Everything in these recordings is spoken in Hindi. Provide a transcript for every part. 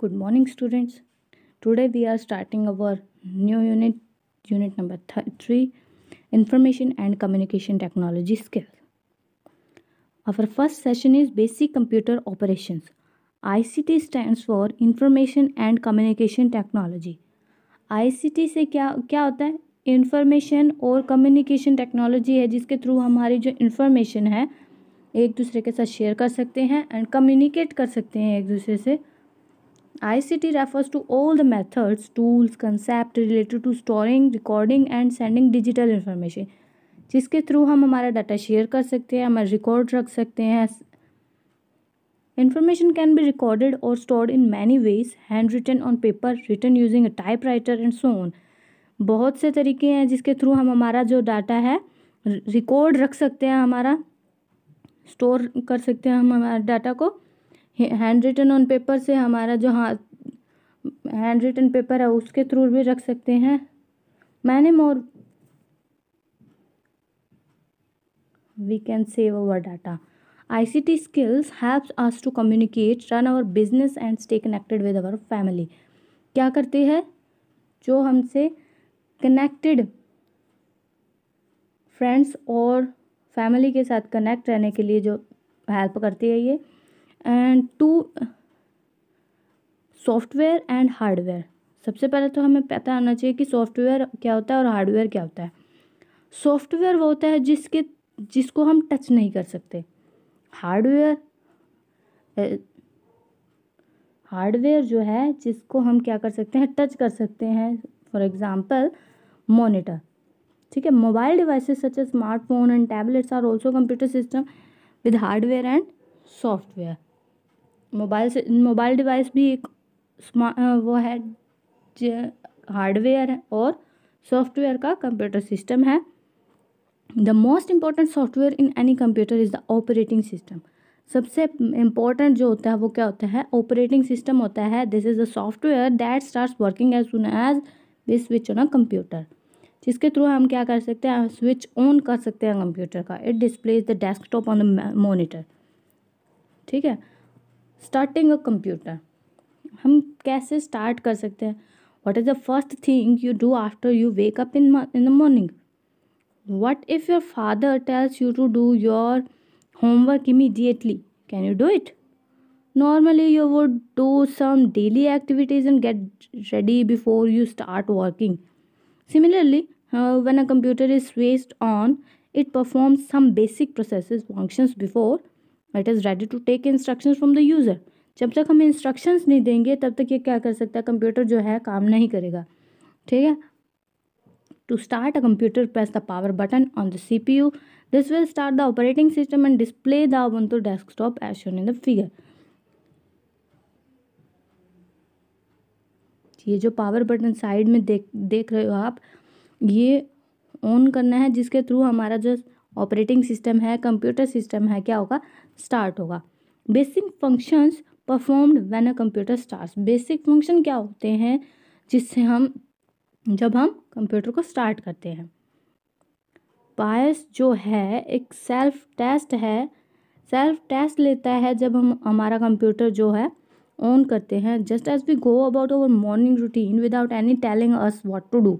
good morning students today we are starting our new unit unit number three information and communication technology skills our first session is basic computer operations T stand for information and communication technology I C T से क्या क्या होता है इंफॉर्मेशन और कम्युनिकेशन टेक्नोलॉजी है जिसके थ्रू हमारी जो इंफॉर्मेशन है एक दूसरे के साथ शेयर कर सकते हैं एंड कम्युनिकेट कर सकते हैं एक दूसरे से T refers to all the methods tools concept related to storing recording and sending digital information जिसके थ्रू हम हमारा डाटा शेयर कर सकते हैं हमारे रिकॉर्ड रख सकते हैं इंफॉर्मेशन कैन बी रिकॉर्डेड और store in many ways handwritten on paper written using a typewriter and so on बहुत से तरीके हैं जिसके थ्रू हम हमारा जो डाटा है रिकॉर्ड रख सकते हैं हमारा स्टोर कर सकते हैं हम हमारे डाटा को हैंड रिटन ऑन पेपर से हमारा जो हाथ हैंड रिटन पेपर है उसके थ्रू भी रख सकते हैं मैंने more we can save our data ict skills helps us to communicate run our business and stay connected with our family क्या करती है जो हमसे कनेक्टेड फ्रेंड्स और फैमिली के साथ कनेक्ट रहने के लिए जो हेल्प करती है ये and to software and hardware सबसे पहले तो हमें पता आना चाहिए कि सॉफ्टवेयर क्या होता है और हार्डवेयर क्या होता है सॉफ्टवेयर वो होता है जिसके जिसको हम टच नहीं कर सकते हार्डवेयर हार्डवेयर जो है जिसको हम क्या कर सकते हैं टच कर सकते हैं फॉर एग्ज़ाम्पल मोनिटर ठीक है mobile devices such a smartphone and tablets are also computer system with hardware and software mobile से मोबाइल डिवाइस भी एक वो है हार्डवेयर है और सॉफ्टवेयर का कंप्यूटर सिस्टम है the most important software in any computer is the operating system सबसे इम्पॉर्टेंट जो होता है वो क्या होता है ऑपरेटिंग सिस्टम होता है this is the software that start working as soon as we switch on a computer जिसके थ्रू हम क्या कर सकते हैं स्विच ऑन कर सकते हैं कंप्यूटर का it displays the desktop on the monitor ठीक है स्टार्टिंग अ कंप्यूटर हम कैसे स्टार्ट कर सकते हैं what is the first thing you do after you wake up in in the morning what if your father tells you to do your homework immediately can you do it normally you would do some daily activities and get ready before you start working similarly when a computer is based on it performs some basic process functions before it is ready to take instruction from the user जब तक हम इंस्ट्रक्शंस नहीं देंगे तब तक ये क्या कर सकता है कंप्यूटर जो है काम नहीं करेगा ठीक है to start a power button on power button the the this will start the operating system and display the one to desktop as shown in the figure ये जो पावर बटन साइड में देख देख रहे हो आप ये ऑन करना है जिसके थ्रू हमारा जो ऑपरेटिंग सिस्टम है कंप्यूटर सिस्टम है क्या होगा स्टार्ट होगा basic functions performed when a computer start basic function क्या होते हैं जिससे हम जब हम कंप्यूटर को स्टार्ट करते हैं पायस जो है एक सेल्फ टेस्ट है सेल्फ टेस्ट लेता है जब हम हमारा कंप्यूटर जो है ऑन करते हैं just as we go about our morning routine without any telling us what to do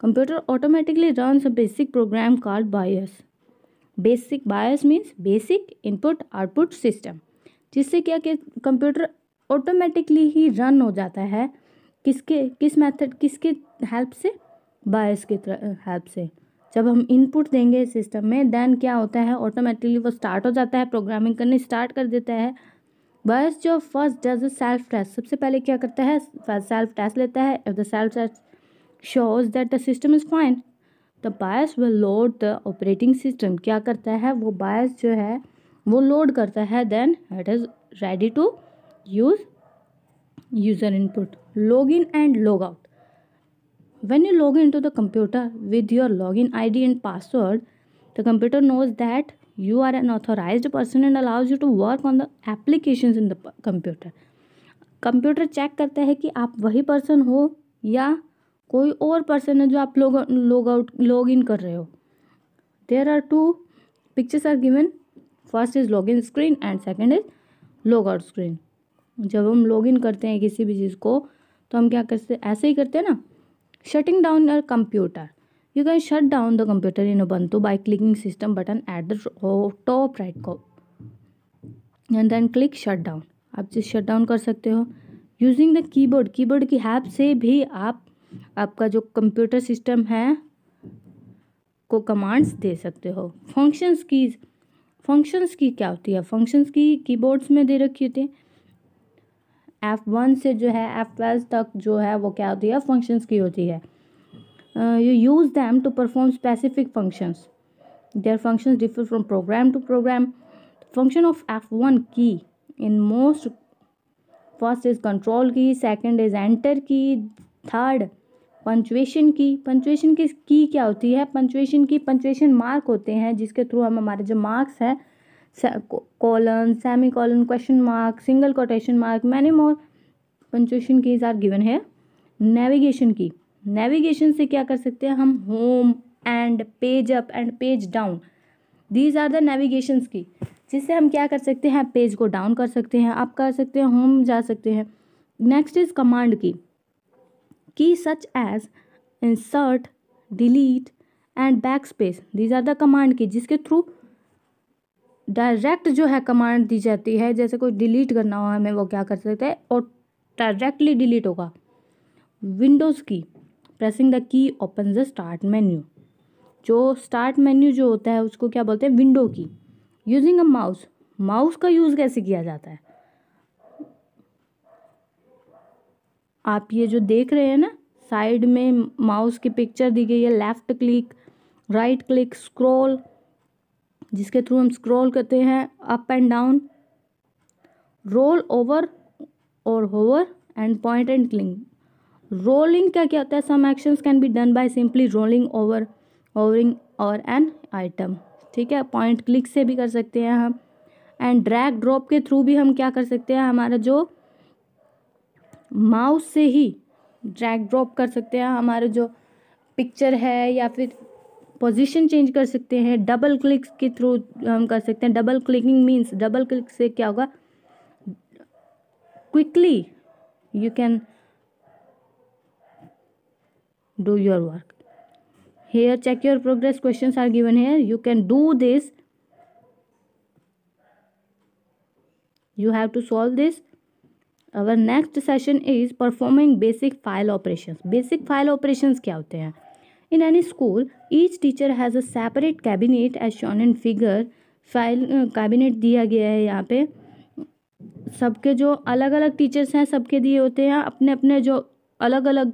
computer automatically runs a basic program called BIOS basic BIOS means basic input output system जिससे क्या कि कंप्यूटर ऑटोमेटिकली ही रन हो जाता है किसके किस मेथड किसके हेल्प से बायस के हेल्प से जब हम इनपुट देंगे सिस्टम में देन क्या होता है ऑटोमेटिकली वो स्टार्ट हो जाता है प्रोग्रामिंग करने स्टार्ट कर देता है बायस जो फर्स्ट डज सेल्फ टेस्ट सबसे पहले क्या करता है सेल्फ टेस्ट लेता है if the self test shows that the system is fine the BIOS will load the operating system क्या करता है वो बायस जो है वो लोड करता है then it is ready to use user input log in and log out when you log in to the computer with your log in I D and password the computer knows that you are an authorize person and allows you to work on the application in the computer computer check करता है कि आप वही पर्सन हो या कोई और पर्सन है जो आप लोग लॉग आउट लॉग इन कर रहे हो there are two pictures are given first is log in screen and second is log out screen जब हम लॉग इन करते हैं किसी भी चीज़ को तो हम क्या करते हैं ऐसे ही करते हैं ना shutting down your computer you can shut down the computer in to by clicking system button at the top right को and then click shut down आप जिस शट डाउन कर सकते हो यूजिंग द कीबोर्ड कीबोर्ड की हैप से भी आप आपका जो कंप्यूटर सिस्टम है को कमांड्स दे सकते हो फंक्शंस की फंक्शंस की क्या होती है फंक्शंस की कीबोर्ड्स में दे रखी होती है एफ़ वन से जो है एफ़ ट्वेल्व तक जो है वो क्या होती है फंक्शंस की होती है you use them to perform specific functions their functions differ from program to program function of F one key in most first is control key second is enter key third punctuation key punctuation key key क्या होती है पंचुएशन की पंचुएशन मार्क होते हैं जिसके थ्रू हम हमारे जो मार्क्स हैं colon semicolon question mark single quotation mark many more punctuation is are given है नेविगेशन की नेविगेशन से क्या कर सकते हैं हम home and page up and page down these are the navigation key जिससे हम क्या कर सकते हैं पेज को डाउन कर सकते हैं अप कर सकते हैं होम जा सकते हैं next is command key key such as insert delete and backspace these are the command key जिसके थ्रू डायरेक्ट जो है कमांड दी जाती है जैसे कोई डिलीट करना हो हमें वो क्या कर सकते हैं और डायरेक्टली डिलीट होगा windows key pressing the key open the start menu जो स्टार्ट मेन्यू जो होता है उसको क्या बोलते हैं window key using a mouse mouse का यूज़ कैसे किया जाता है आप ये जो देख रहे हैं ना साइड में माउस की पिक्चर दी गई है left click right click scroll जिसके थ्रू हम स्क्रॉल करते हैं up and down roll over और hover and point and click rolling क्या क्या होता है some actions can be done by simply rolling over hovering or an item ठीक है पॉइंट क्लिक से भी कर सकते हैं हम एंड ड्रैग ड्रॉप के थ्रू भी हम क्या कर सकते हैं हमारा जो माउस से ही ड्रैग ड्रॉप कर सकते हैं हमारे जो पिक्चर है या फिर पोजीशन चेंज कर सकते हैं डबल क्लिक के थ्रू हम कर सकते हैं double clicking means double click से क्या होगा quickly you can do your work here check your progress question are given here you can do this you have to solve this our next session is performing basic file operations basic file operations क्या होते हैं in any school each teacher has a separate cabinet as shown and figure file cabinet दिया गया है यहाँ पे सबके जो अलग अलग टीचर्स हैं सबके दिए होते हैं अपने अपने जो अलग अलग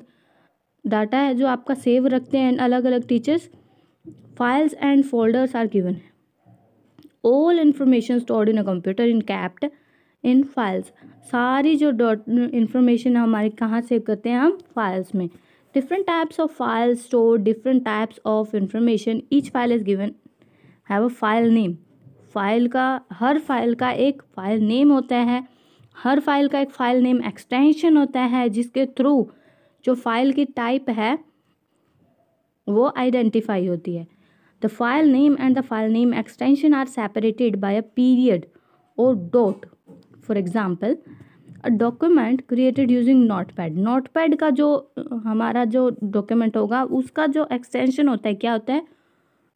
डाटा है जो आपका सेव रखते हैं अलग अलग teachers files and folders are given all information stored in a computer in kept in files सारी जो डॉट इंफॉर्मेशन हमारे कहाँ सेव करते हैं हम फाइल्स में different types of files store different types of information each file is given have a file name file का हर फाइल का एक फाइल नेम होता है हर फाइल का एक फाइल नेम एक्सटेंशन होता है जिसके थ्रू जो फाइल की टाइप है वो आइडेंटिफाई होती है the file name and the file name extension are separated by a period or dot for example a document created using notepad notepad का जो हमारा जो डॉक्यूमेंट होगा उसका जो एक्सटेंशन होता है क्या होता है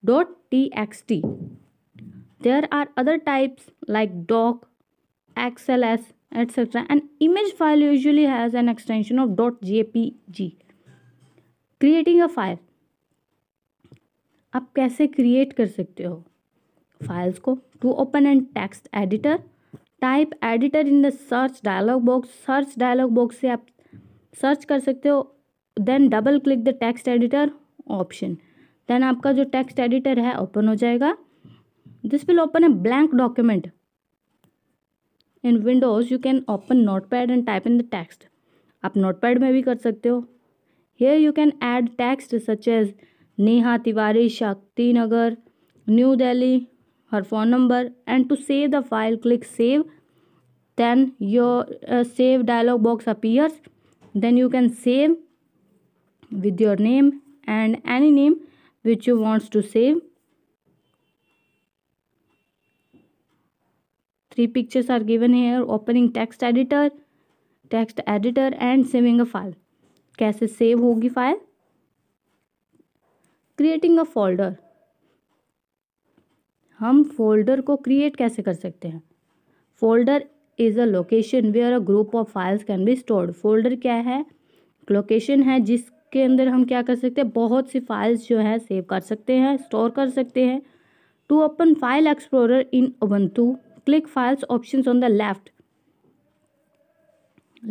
dot T X T there are other types like doc XL S file usually has an extension of dot J P G creating a file आप कैसे क्रिएट कर सकते हो फाइल्स को to open and text editor type editor in the search dialog box search dialog box से आप सर्च कर सकते हो then double click the text editor option देन आपका जो टेक्स्ट एडिटर है ओपन हो जाएगा this will open a blank document in windows you can open notepad and type in the text आप नोट पैड में भी कर सकते हो here you can add text such as Neha Tiwari Shakti Nagar New Delhi her phone number and to save the file click save then your uh, save dialog box appears then you can save with your name and any name which you wants to save three pictures are given here opening text editor text editor and saving a file kaise save hogi file creating a folder हम फोल्डर को क्रिएट कैसे कर सकते हैं folder is a location where a group of files can be stored folder क्या है लोकेशन है जिसके अंदर हम क्या कर सकते हैं बहुत सी फाइल्स जो है सेव कर सकते हैं स्टोर कर सकते हैं to open file explorer in to click files option on the left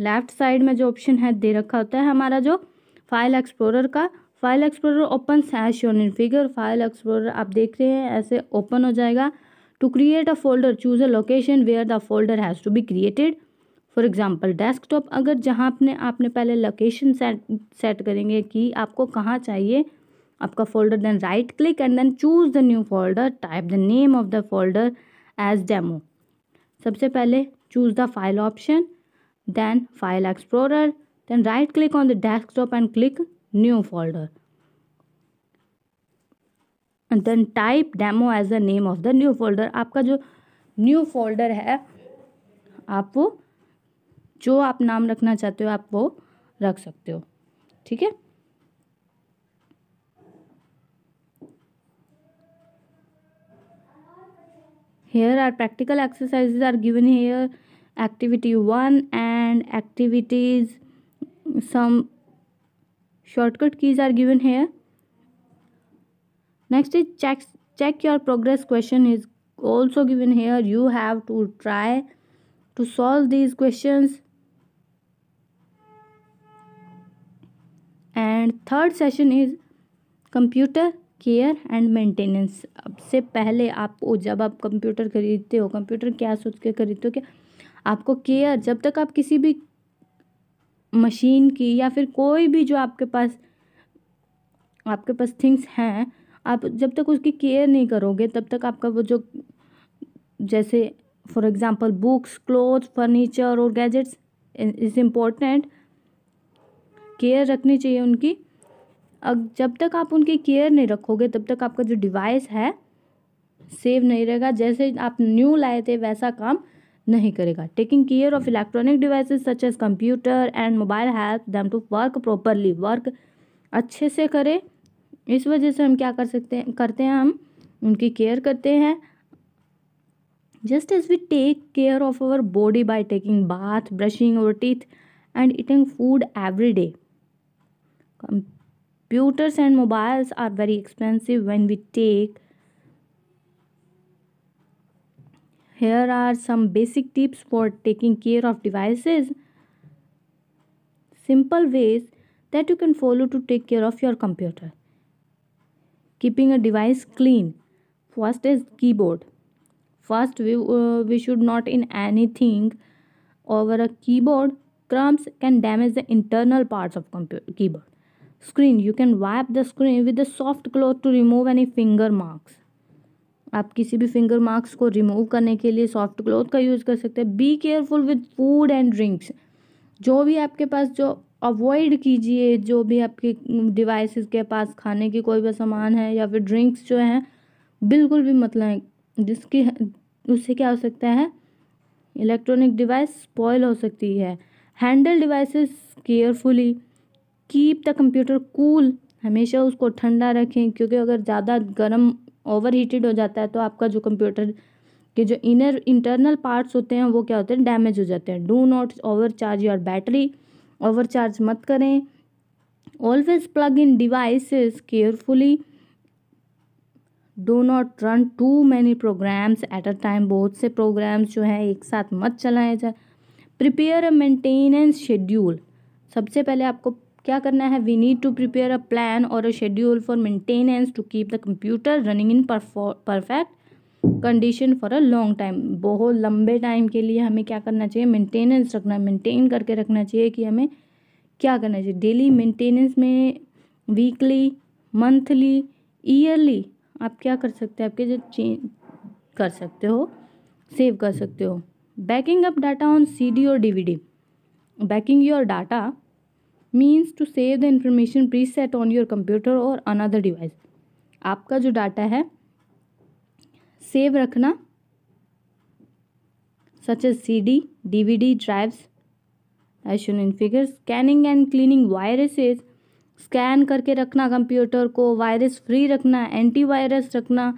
left side में जो ऑप्शन है दे रखा होता है हमारा जो फाइल एक्सप्लोरर का file explorer open such shown in figure file explorer आप देख रहे हैं ऐसे ओपन हो जाएगा to create a folder choose a location where the folder has to be created for example desktop अगर जहाँ आपने आपने पहले लोकेशन सेट सेट करेंगे कि आपको कहाँ चाहिए आपका folder then right click and then choose the new folder type the name of the folder as demo सबसे पहले choose the file option then file explorer then right click on the desktop and click new folder and then type demo as the name of the new folder आपका जो न्यू फोल्डर है आप वो जो आप नाम रखना चाहते हो आप वो रख सकते हो ठीक है here are practical exercises are given here activity one and activities some shortcut keys are given here next is check check your progress question is also given here you have to try to solve these questions and third session is computer care and maintenance अब से पहले आपको जब आप कंप्यूटर खरीदते हो कंप्यूटर क्या सोच के खरीदते हो क्या आपको केयर जब तक आप किसी भी मशीन की या फिर कोई भी जो आपके पास आपके पास थिंग्स हैं आप जब तक उसकी केयर नहीं करोगे तब तक आपका वो जो जैसे for example books cloth furniture और गैजेट्स इज़ इम्पोर्टेंट केयर रखनी चाहिए उनकी अब जब तक आप उनकी केयर नहीं रखोगे तब तक आपका जो डिवाइस है सेव नहीं रहेगा जैसे आप न्यू लाए थे वैसा काम नहीं करेगा taking care of electronic device such as computer and mobile help them to work properly work अच्छे से करें इस वजह से हम क्या कर सकते हैं करते हैं हम उनकी केयर करते हैं just as we take care of our body by taking bath brushing our teeth and eating food every day computers and mobiles are very expensive when we take here are some basic tips for taking care of devices simple ways that you can follow to take care of your computer keeping a device clean first is keyboard first we, uh, we should not in anything over a keyboard crumbs can damage the internal parts of computer keyboard screen you can wipe the screen with a soft cloth to remove any finger marks आप किसी भी फिंगर मार्क्स को रिमूव करने के लिए सॉफ्ट क्लॉथ का यूज़ कर सकते हैं be careful with food and drinks जो भी आपके पास जो अवॉइड कीजिए जो भी आपके डिवाइसेस के पास खाने की कोई भी सामान है या फिर ड्रिंक्स जो हैं बिल्कुल भी मत लाएँ जिसकी उससे क्या हो सकता है इलेक्ट्रॉनिक डिवाइस स्पॉयल हो सकती है handle devices carefully keep the computer cool हमेशा उसको ठंडा रखें क्योंकि अगर ज़्यादा गर्म ओवर हीटेड हो जाता है तो आपका जो कंप्यूटर के जो इनर इंटरनल पार्ट्स होते हैं वो क्या होते हैं डैमेज हो जाते हैं do not overcharge your battery overcharge मत करें always plug in device carefully do not run too many programs at a time बहुत से प्रोग्राम्स जो हैं एक साथ मत चलाए जाए प्रिपेयर अ मेंटेनेंस शेड्यूल सबसे पहले आपको क्या करना है we need to prepare a plan और a schedule for maintenance to keep the computer running in perfect condition for a long time बहुत लंबे टाइम के लिए हमें क्या करना चाहिए मेंटेनेंस रखना मेंटेन करके रखना चाहिए कि हमें क्या करना चाहिए डेली मेंटेनेंस में वीकली मंथली ईयरली आप क्या कर सकते हैं आपके जो चेंज कर सकते हो सेव कर सकते हो backing up data on C D और D V D backing your data means to save the information preset on your computer और अनदर डिवाइस आपका जो डाटा है सेव रखना such as C D D V D drives एशन in figure scanning and cleaning viruses scan करके रखना कंप्यूटर को वायरस फ्री रखना एंटीवायरस रखना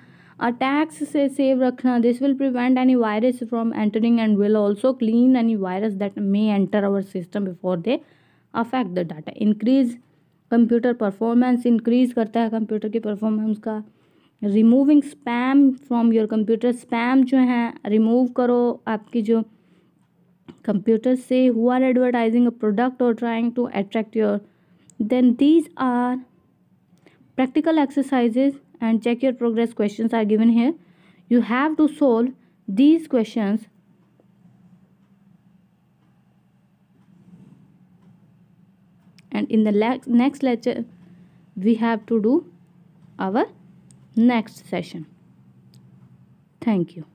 अटैक्स से सेव रखना this will prevent any virus from entering and will also clean any virus that may enter our system before they affect the data increase computer performance increase करता है कंप्यूटर की परफॉर्मेंस का removing spam from your computer spam जो है रिमूव करो आपकी जो कंप्यूटर से who are advertising a product और trying to attract your then these are practical exercises and check your progress question are given here you have to solve these question and in the next lecture we have to do our next session thank you